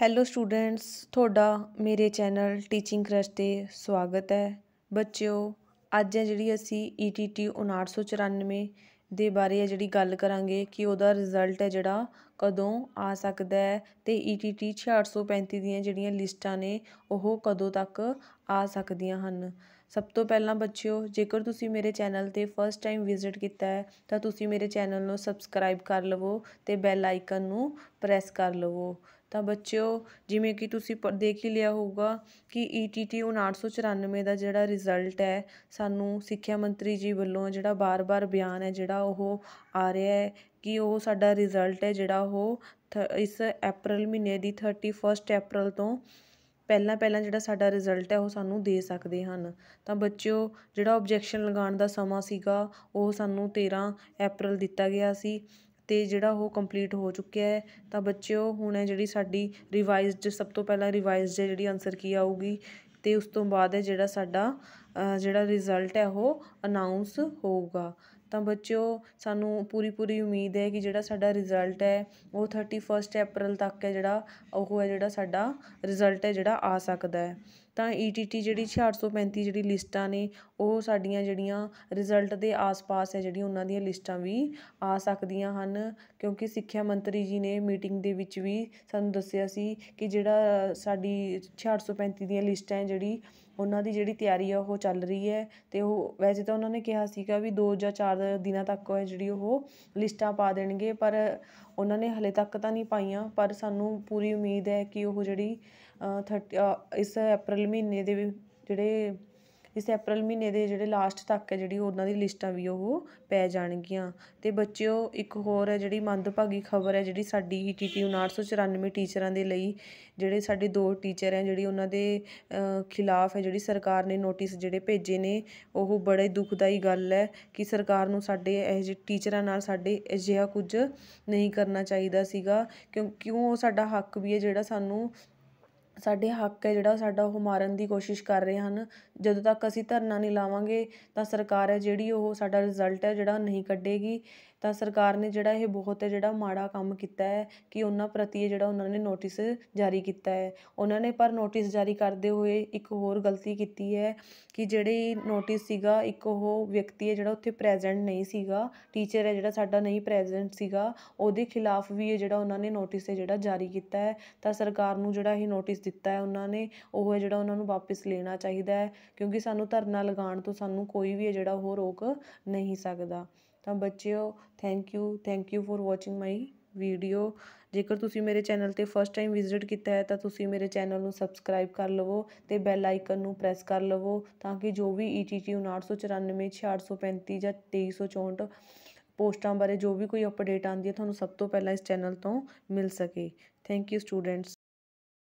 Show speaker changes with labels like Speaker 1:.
Speaker 1: hello students ਤੁਹਾਡਾ ਮੇਰੇ channel teaching crush 'ਤੇ ਸਵਾਗਤ ਹੈ ਬੱਚਿਓ ਅੱਜ ਹੈ ਜਿਹੜੀ ਅਸੀਂ ETT 994 ਦੇ ਬਾਰੇ ਹੈ ਜਿਹੜੀ ਗੱਲ ਕਰਾਂਗੇ ਕਿ ਉਹਦਾ ਰਿਜ਼ਲਟ ਹੈ ਜਿਹੜਾ ਕਦੋਂ ਆ ਸਕਦਾ ਹੈ ਤੇ ETT 6835 ਦੀਆਂ ਜਿਹੜੀਆਂ ਲਿਸਟਾਂ ਨੇ ਉਹ ਕਦੋਂ ਤੱਕ ਆ ਸਕਦੀਆਂ ਹਨ ਸਭ ਤੋਂ ਪਹਿਲਾਂ ਬੱਚਿਓ ਜੇਕਰ ਤੁਸੀਂ ਮੇਰੇ ਚੈਨਲ ਤੇ ਫਸਟ ਟਾਈਮ ਵਿਜ਼ਿਟ ਕੀਤਾ ਹੈ ਤਾਂ ਤੁਸੀਂ ਮੇਰੇ ਚੈਨਲ ਨੂੰ ਸਬਸਕ੍ਰਾਈਬ ਕਰ ਲਵੋ ਤੇ ਬੈਲ ਆਈਕਨ ਨੂੰ ਪ੍ਰੈਸ ਕਰ ਲਵੋ ਤਾਂ ਬੱਚਿਓ ਜਿਵੇਂ ਕਿ ਤੁਸੀਂ ਦੇਖ ਹੀ ਲਿਆ ਹੋਊਗਾ ਕਿ ਈ ਟੀ ਟੀ ਸੌ ਚੁਰਾਨਵੇਂ ਦਾ ਜਿਹੜਾ ਰਿਜ਼ਲਟ ਹੈ ਸਾਨੂੰ ਸਿੱਖਿਆ ਮੰਤਰੀ ਜੀ ਵੱਲੋਂ ਜਿਹੜਾ ਵਾਰ ਵਾਰ ਬਿਆਨ ਹੈ ਜਿਹੜਾ ਉਹ ਆ ਰਿਹਾ ਹੈ ਕਿ ਉਹ ਸਾਡਾ ਰਿਜ਼ਲਟ ਹੈ ਜਿਹੜਾ ਉਹ ਥ ਇਸ ਅਪ੍ਰੈਲ ਮਹੀਨੇ ਦੀ ਥਰਟੀ ਫਸਟ ਅਪ੍ਰੈਲ ਤੋਂ ਪਹਿਲਾਂ ਪਹਿਲਾਂ ਜਿਹੜਾ ਸਾਡਾ ਰਿਜ਼ਲਟ ਹੈ ਉਹ ਸਾਨੂੰ ਦੇ ਸਕਦੇ ਹਨ ਤਾਂ ਬੱਚਿਓ ਜਿਹੜਾ ਆਬਜੈਕਸ਼ਨ ਲਗਾਉਣ ਦਾ ਸਮਾਂ ਸੀਗਾ ਉਹ ਸਾਨੂੰ 13 ਅਪ੍ਰੈਲ ਦਿੱਤਾ ਗਿਆ ਸੀ ਅਤੇ ਜਿਹੜਾ ਉਹ ਕੰਪਲੀਟ ਹੋ ਚੁੱਕਿਆ ਹੈ ਤਾਂ ਬੱਚਿਓ ਹੁਣ ਹੈ ਜਿਹੜੀ ਸਾਡੀ ਰਿਵਾਈਜ਼ਡ ਸਭ ਤੋਂ ਪਹਿਲਾਂ ਰਿਵਾਈਜ਼ਡ ਹੈ ਜਿਹੜੀ ਆਨਸਰ ਕੀ ਆਊਗੀ ਅਤੇ ਉਸ ਤੋਂ ਬਾਅਦ ਹੈ ਜਿਹੜਾ ਸਾਡਾ ਜਿਹੜਾ ਰਿਜ਼ਲਟ ਹੈ ਉਹ ਅਨਾਊਂਸ ਹੋਊਗਾ ਤਾਂ ਬੱਚਿਓ ਸਾਨੂੰ ਪੂਰੀ ਪੂਰੀ ਉਮੀਦ ਹੈ ਕਿ ਜਿਹੜਾ ਸਾਡਾ ਰਿਜ਼ਲਟ ਹੈ ਉਹ 31 ਅਪ੍ਰੈਲ ਤੱਕ ਹੈ ਜਿਹੜਾ ਉਹ ਹੈ ਜਿਹੜਾ ਸਾਡਾ ਰਿਜ਼ਲਟ ਹੈ ਜਿਹੜਾ ਆ ਸਕਦਾ ਹੈ ਤਾਂ ETT ਜਿਹੜੀ 635 ਜਿਹੜੀ ਲਿਸਟਾਂ ਨੇ ਉਹ ਸਾਡੀਆਂ ਜਿਹੜੀਆਂ ਰਿਜ਼ਲਟ ਦੇ ਆਸ-ਪਾਸ ਹੈ ਜਿਹੜੀ ਉਹਨਾਂ ਦੀਆਂ ਲਿਸਟਾਂ ਵੀ ਆ ਸਕਦੀਆਂ ਹਨ ਕਿਉਂਕਿ ਸਿੱਖਿਆ ਮੰਤਰੀ ਜੀ ਨੇ ਮੀਟਿੰਗ ਦੇ ਵਿੱਚ ਵੀ ਸਾਨੂੰ ਦੱਸਿਆ ਸੀ ਕਿ ਜਿਹੜਾ ਸਾਡੀ 635 ਦੀਆਂ ਲਿਸਟਾਂ ਹੈ ਜਿਹੜੀ ਉਹਨਾਂ ਦੀ ਜਿਹੜੀ ਤਿਆਰੀ ਆ ਉਹ ਚੱਲ ਰਹੀ ਹੈ ਅਤੇ ਉਹ ਵੈਸੇ ਤਾਂ ਉਹਨਾਂ ਨੇ ਕਿਹਾ ਸੀਗਾ ਵੀ ਦੋ ਜਾਂ ਚਾਰ ਦਿਨਾਂ ਤੱਕ ਹੈ ਜਿਹੜੀ ਉਹ ਲਿਸਟਾਂ ਪਾ ਦੇਣਗੇ ਪਰ ਉਹਨਾਂ ਨੇ ਹਾਲੇ ਤੱਕ ਤਾਂ ਨਹੀਂ ਪਾਈਆਂ ਪਰ ਸਾਨੂੰ ਪੂਰੀ ਉਮੀਦ ਹੈ ਕਿ ਉਹ ਜਿਹੜੀ 30 ਇਸ ਅਪ੍ਰੈਲ ਮਹੀਨੇ ਦੇ ਜਿਹੜੇ ਇਸ ਅਪ੍ਰੈਲ ਮਹੀਨੇ ਦੇ ਜਿਹੜੇ ਲਾਸਟ ਤੱਕ ਹੈ ਜਿਹੜੀ ਉਹਨਾਂ ਦੀ ਲਿਸਟਾਂ ਵੀ ਉਹ ਪੈ ਜਾਣਗੀਆਂ ਅਤੇ ਬੱਚਿਓ ਇੱਕ ਹੋਰ ਹੈ ਜਿਹੜੀ ਮੰਦਭਾਗੀ ਖਬਰ ਹੈ ਜਿਹੜੀ ਸਾਡੀ ਈ ਟੀ ਟੀ ਸੌ ਚੁਰਾਨਵੇਂ ਟੀਚਰਾਂ ਦੇ ਲਈ ਜਿਹੜੇ ਸਾਡੇ ਦੋ ਟੀਚਰ ਹੈ ਜਿਹੜੀ ਉਹਨਾਂ ਦੇ ਖਿਲਾਫ ਹੈ ਜਿਹੜੀ ਸਰਕਾਰ ਨੇ ਨੋਟਿਸ ਜਿਹੜੇ ਭੇਜੇ ਨੇ ਉਹ ਬੜੇ ਦੁਖਦਾਈ ਗੱਲ ਹੈ ਕਿ ਸਰਕਾਰ ਨੂੰ ਸਾਡੇ ਇਹ ਜਿਹੇ ਟੀਚਰਾਂ ਨਾਲ ਸਾਡੇ ਅਜਿਹਾ ਕੁਝ ਨਹੀਂ ਕਰਨਾ ਚਾਹੀਦਾ ਸੀਗਾ ਕਿਉਂ ਕਿਉਂ ਉਹ ਸਾਡਾ ਹੱਕ ਵੀ ਹੈ ਜਿਹੜਾ ਸਾਨੂੰ ਸਾਡੇ ਹੱਕ ਹੈ ਜਿਹੜਾ ਸਾਡਾ ਉਹ ਮਾਰਨ ਦੀ ਕੋਸ਼ਿਸ਼ ਕਰ ਰਹੇ ਹਨ ਜਦੋਂ ਤੱਕ ਅਸੀਂ ਧਰਨਾ ਨਹੀਂ ਲਾਵਾਂਗੇ ਤਾਂ ਸਰਕਾਰ ਹੈ ਜਿਹੜੀ ਉਹ ਸਾਡਾ ਰਿਜ਼ਲਟ ਹੈ ਜਿਹੜਾ ਨਹੀਂ ਕੱਢੇਗੀ ਤਾਂ ਸਰਕਾਰ ਨੇ ਜਿਹੜਾ ਇਹ ਬਹੁਤ ਜਿਹੜਾ ਮਾੜਾ ਕੰਮ ਕੀਤਾ ਹੈ ਕਿ ਉਹਨਾਂ ਪ੍ਰਤੀ ਜਿਹੜਾ ਉਹਨਾਂ ਨੇ ਨੋਟਿਸ ਜਾਰੀ ਕੀਤਾ ਹੈ ਉਹਨਾਂ ਨੇ ਪਰ ਨੋਟਿਸ ਜਾਰੀ ਕਰਦੇ ਹੋਏ ਇੱਕ ਹੋਰ ਗਲਤੀ ਕੀਤੀ ਹੈ ਕਿ ਜਿਹੜੇ ਨੋਟਿਸ ਸੀਗਾ ਇੱਕ ਉਹ ਵਿਅਕਤੀ ਹੈ ਜਿਹੜਾ ਉੱਥੇ ਪ੍ਰੈਜ਼ੈਂਟ ਨਹੀਂ ਸੀਗਾ ਟੀਚਰ ਹੈ ਜਿਹੜਾ ਸਾਡਾ ਨਹੀਂ ਪ੍ਰੈਜ਼ੈਂਟ ਸੀਗਾ ਉਹਦੇ ਖਿਲਾਫ ਵੀ ਇਹ ਜਿਹੜਾ ਉਹਨਾਂ ਨੇ ਨੋਟਿਸ ਹੈ ਜਿਹੜਾ ਜਾਰੀ ਕੀਤਾ ਹੈ ਤਾਂ ਸਰਕਾਰ ਨੂੰ ਜਿਹੜਾ ਇਹ ਨੋਟਿਸ ਦਿੱਤਾ ਹੈ ਉਹਨਾਂ ਨੇ ਉਹ ਹੈ ਜਿਹੜਾ ਉਹਨਾਂ ਨੂੰ ਵਾਪਸ ਲੈਣਾ ਚਾਹੀਦਾ ਹੈ ਕਿਉਂਕਿ ਸਾਨੂੰ ਧਰਨਾ ਲਗਾਉਣ ਤੋਂ ਸਾਨੂੰ ਕੋਈ ਵੀ ਹੈ ਜਿਹੜਾ ਉਹ ਰੋਕ ਨਹੀਂ ਸਕਦਾ ਤਾਂ ਬੱਚਿਓ thank you thank you for watching my video ਜੇਕਰ ਤੁਸੀਂ ਮੇਰੇ ਚੈਨਲ ਤੇ ਫਸਟ ਟਾਈਮ ਵਿਜ਼ਿਟ ਕੀਤਾ ਹੈ ਤਾਂ ਤੁਸੀਂ ਮੇਰੇ ਚੈਨਲ ਨੂੰ ਸਬਸਕ੍ਰਾਈਬ ਕਰ ਲਵੋ ਤੇ ਬੈਲ ਆਈਕਨ ਨੂੰ ਪ੍ਰੈਸ ਕਰ ਲਵੋ ਤਾਂ ਕਿ ਜੋ ਵੀ ਈਟੀਟੀ e 994 ਜਾਂ 2364 ਪੋਸਟਾਂ ਬਾਰੇ ਜੋ ਵੀ ਕੋਈ ਅਪਡੇਟ ਆਉਂਦੀ ਹੈ ਤੁਹਾਨੂੰ ਸਭ ਤੋਂ ਪਹਿਲਾਂ ਇਸ ਚੈਨਲ ਤੋਂ ਮਿਲ ਸਕੇ ਥੈਂਕ ਯੂ ਸਟੂਡੈਂਟਸ